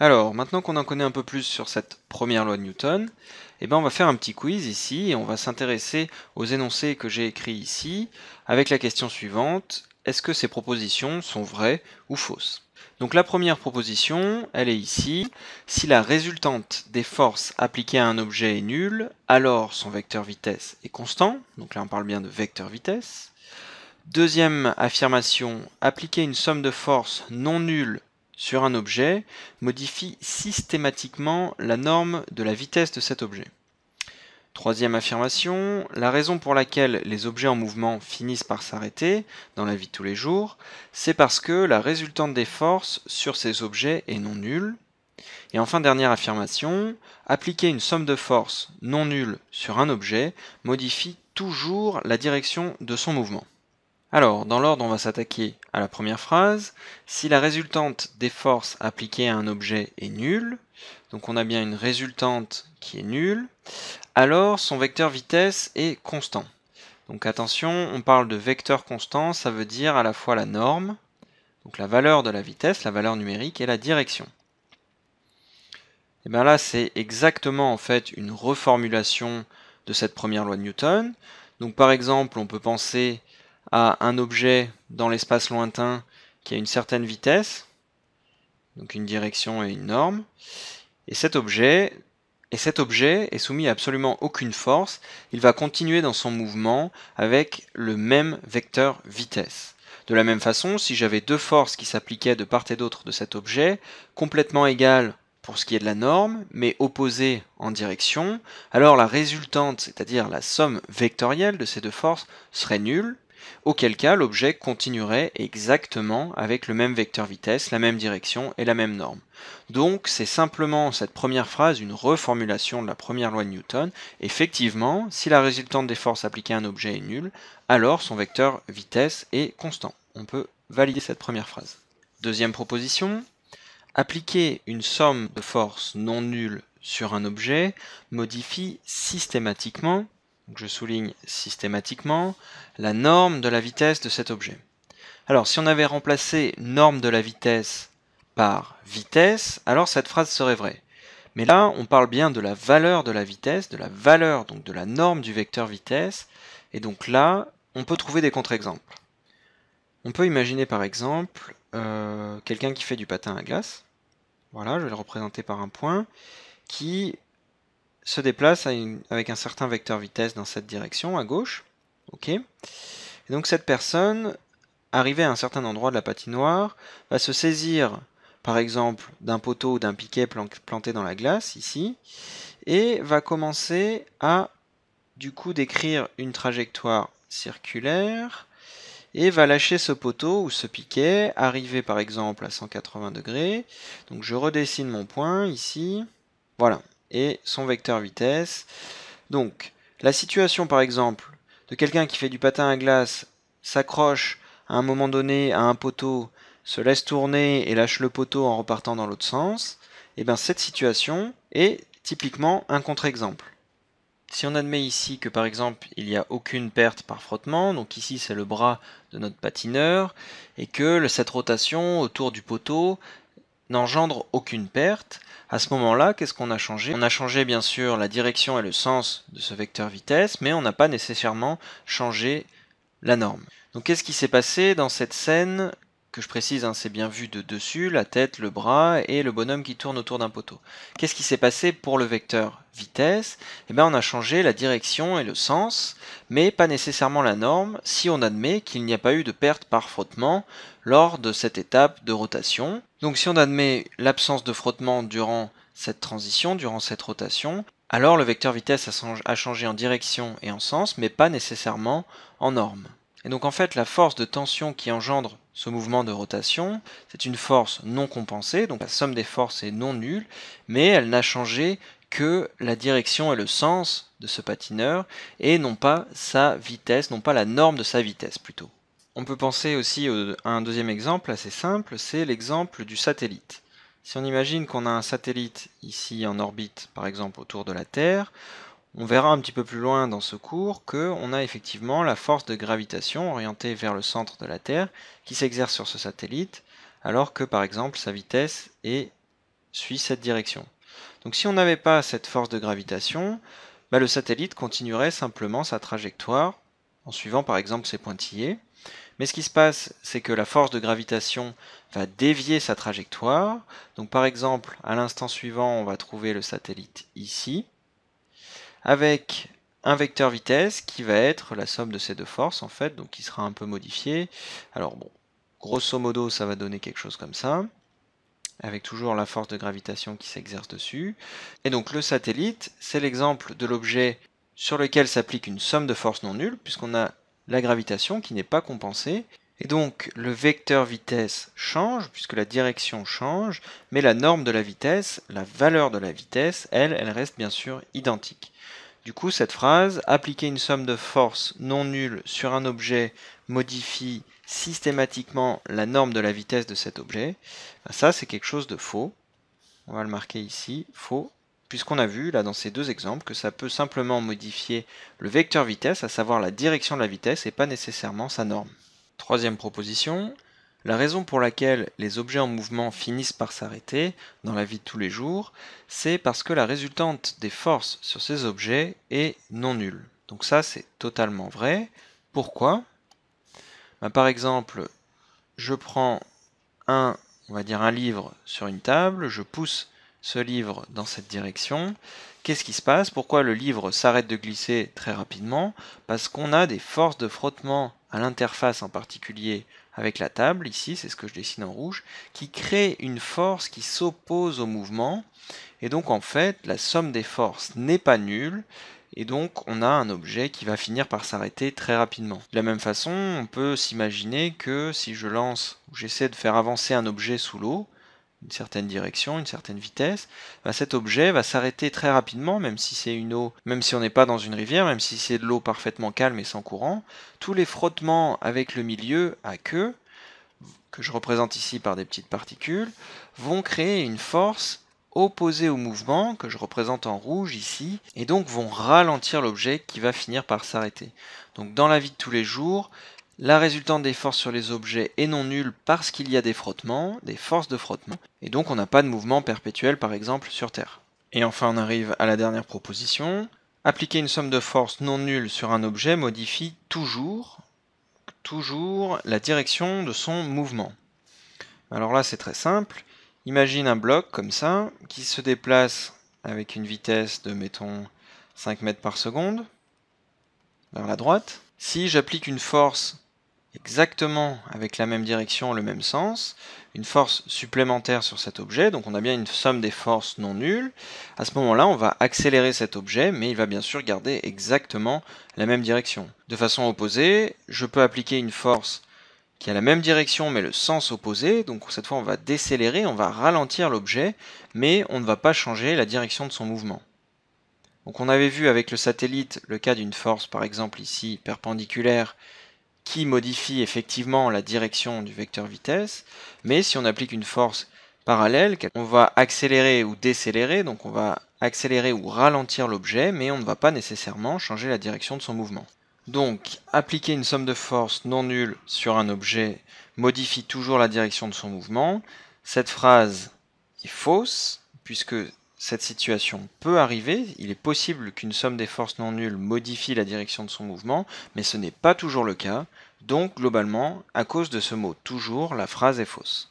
Alors, maintenant qu'on en connaît un peu plus sur cette première loi de Newton, eh ben on va faire un petit quiz ici et on va s'intéresser aux énoncés que j'ai écrits ici avec la question suivante est-ce que ces propositions sont vraies ou fausses Donc la première proposition, elle est ici si la résultante des forces appliquées à un objet est nulle, alors son vecteur vitesse est constant. Donc là, on parle bien de vecteur vitesse. Deuxième affirmation, appliquer une somme de forces non nulle sur un objet modifie systématiquement la norme de la vitesse de cet objet. Troisième affirmation, la raison pour laquelle les objets en mouvement finissent par s'arrêter dans la vie de tous les jours, c'est parce que la résultante des forces sur ces objets est non nulle. Et enfin, dernière affirmation, appliquer une somme de forces non nulle sur un objet modifie toujours la direction de son mouvement. Alors, dans l'ordre, on va s'attaquer à la première phrase. Si la résultante des forces appliquées à un objet est nulle, donc on a bien une résultante qui est nulle, alors son vecteur vitesse est constant. Donc attention, on parle de vecteur constant, ça veut dire à la fois la norme, donc la valeur de la vitesse, la valeur numérique et la direction. Et eh bien là, c'est exactement en fait une reformulation de cette première loi de Newton. Donc par exemple, on peut penser à un objet dans l'espace lointain qui a une certaine vitesse, donc une direction et une norme, et cet objet, et cet objet est soumis à absolument aucune force, il va continuer dans son mouvement avec le même vecteur vitesse. De la même façon, si j'avais deux forces qui s'appliquaient de part et d'autre de cet objet, complètement égales pour ce qui est de la norme, mais opposées en direction, alors la résultante, c'est-à-dire la somme vectorielle de ces deux forces, serait nulle, auquel cas l'objet continuerait exactement avec le même vecteur vitesse, la même direction et la même norme. Donc c'est simplement cette première phrase une reformulation de la première loi de Newton. Effectivement, si la résultante des forces appliquées à un objet est nulle, alors son vecteur vitesse est constant. On peut valider cette première phrase. Deuxième proposition, appliquer une somme de forces non nulle sur un objet modifie systématiquement je souligne systématiquement la norme de la vitesse de cet objet. Alors si on avait remplacé norme de la vitesse par vitesse, alors cette phrase serait vraie. Mais là, on parle bien de la valeur de la vitesse, de la valeur donc de la norme du vecteur vitesse, et donc là, on peut trouver des contre-exemples. On peut imaginer par exemple euh, quelqu'un qui fait du patin à glace, voilà, je vais le représenter par un point, qui se déplace avec un certain vecteur vitesse dans cette direction, à gauche. Ok. donc cette personne, arrivée à un certain endroit de la patinoire, va se saisir, par exemple, d'un poteau ou d'un piquet planté dans la glace, ici, et va commencer à, du coup, décrire une trajectoire circulaire, et va lâcher ce poteau ou ce piquet, arriver par exemple à 180 degrés. Donc je redessine mon point ici. Voilà, et son vecteur vitesse. Donc, la situation par exemple de quelqu'un qui fait du patin à glace, s'accroche à un moment donné à un poteau, se laisse tourner et lâche le poteau en repartant dans l'autre sens, et eh bien cette situation est typiquement un contre-exemple. Si on admet ici que par exemple il n'y a aucune perte par frottement, donc ici c'est le bras de notre patineur, et que cette rotation autour du poteau n'engendre aucune perte. À ce moment-là, qu'est-ce qu'on a changé On a changé bien sûr la direction et le sens de ce vecteur vitesse, mais on n'a pas nécessairement changé la norme. Donc qu'est-ce qui s'est passé dans cette scène que je précise, hein, c'est bien vu de dessus, la tête, le bras et le bonhomme qui tourne autour d'un poteau. Qu'est-ce qui s'est passé pour le vecteur vitesse Eh bien, on a changé la direction et le sens, mais pas nécessairement la norme, si on admet qu'il n'y a pas eu de perte par frottement lors de cette étape de rotation. Donc si on admet l'absence de frottement durant cette transition, durant cette rotation, alors le vecteur vitesse a changé en direction et en sens, mais pas nécessairement en norme. Et donc en fait, la force de tension qui engendre ce mouvement de rotation, c'est une force non compensée, donc la somme des forces est non nulle, mais elle n'a changé que la direction et le sens de ce patineur, et non pas sa vitesse, non pas la norme de sa vitesse plutôt. On peut penser aussi euh, à un deuxième exemple assez simple, c'est l'exemple du satellite. Si on imagine qu'on a un satellite ici en orbite, par exemple autour de la Terre, on verra un petit peu plus loin dans ce cours qu'on a effectivement la force de gravitation orientée vers le centre de la Terre qui s'exerce sur ce satellite, alors que par exemple sa vitesse suit cette direction. Donc si on n'avait pas cette force de gravitation, bah, le satellite continuerait simplement sa trajectoire en suivant par exemple ses pointillés. Mais ce qui se passe, c'est que la force de gravitation va dévier sa trajectoire. Donc par exemple, à l'instant suivant, on va trouver le satellite ici avec un vecteur vitesse qui va être la somme de ces deux forces en fait, donc qui sera un peu modifié. Alors bon, grosso modo ça va donner quelque chose comme ça, avec toujours la force de gravitation qui s'exerce dessus. Et donc le satellite, c'est l'exemple de l'objet sur lequel s'applique une somme de forces non nulles, puisqu'on a la gravitation qui n'est pas compensée, et donc le vecteur vitesse change, puisque la direction change, mais la norme de la vitesse, la valeur de la vitesse, elle, elle reste bien sûr identique. Du coup, cette phrase, appliquer une somme de force non nulle sur un objet modifie systématiquement la norme de la vitesse de cet objet, ben, ça c'est quelque chose de faux. On va le marquer ici, faux, puisqu'on a vu là dans ces deux exemples que ça peut simplement modifier le vecteur vitesse, à savoir la direction de la vitesse et pas nécessairement sa norme. Troisième proposition, la raison pour laquelle les objets en mouvement finissent par s'arrêter dans la vie de tous les jours, c'est parce que la résultante des forces sur ces objets est non nulle. Donc ça, c'est totalement vrai. Pourquoi ben, Par exemple, je prends un, on va dire un livre sur une table, je pousse ce livre dans cette direction. Qu'est-ce qui se passe Pourquoi le livre s'arrête de glisser très rapidement Parce qu'on a des forces de frottement à l'interface en particulier avec la table, ici c'est ce que je dessine en rouge, qui crée une force qui s'oppose au mouvement, et donc en fait la somme des forces n'est pas nulle, et donc on a un objet qui va finir par s'arrêter très rapidement. De la même façon, on peut s'imaginer que si je lance ou j'essaie de faire avancer un objet sous l'eau, une certaine direction, une certaine vitesse, bah, cet objet va s'arrêter très rapidement, même si c'est une eau, même si on n'est pas dans une rivière, même si c'est de l'eau parfaitement calme et sans courant. Tous les frottements avec le milieu à queue, que je représente ici par des petites particules, vont créer une force opposée au mouvement que je représente en rouge ici et donc vont ralentir l'objet qui va finir par s'arrêter. Donc dans la vie de tous les jours, la résultante des forces sur les objets est non nulle parce qu'il y a des frottements, des forces de frottement, et donc on n'a pas de mouvement perpétuel par exemple sur Terre. Et enfin on arrive à la dernière proposition. Appliquer une somme de forces non nulle sur un objet modifie toujours, toujours la direction de son mouvement. Alors là c'est très simple. Imagine un bloc comme ça qui se déplace avec une vitesse de mettons 5 mètres par seconde vers la droite. Si j'applique une force exactement avec la même direction, le même sens, une force supplémentaire sur cet objet, donc on a bien une somme des forces non nulles. À ce moment-là, on va accélérer cet objet, mais il va bien sûr garder exactement la même direction. De façon opposée, je peux appliquer une force qui a la même direction mais le sens opposé, donc cette fois on va décélérer, on va ralentir l'objet, mais on ne va pas changer la direction de son mouvement. Donc on avait vu avec le satellite le cas d'une force par exemple ici perpendiculaire qui modifie effectivement la direction du vecteur vitesse, mais si on applique une force parallèle, on va accélérer ou décélérer, donc on va accélérer ou ralentir l'objet, mais on ne va pas nécessairement changer la direction de son mouvement. Donc, appliquer une somme de force non nulle sur un objet modifie toujours la direction de son mouvement. Cette phrase est fausse, puisque cette situation peut arriver, il est possible qu'une somme des forces non nulles modifie la direction de son mouvement, mais ce n'est pas toujours le cas, donc globalement, à cause de ce mot toujours, la phrase est fausse.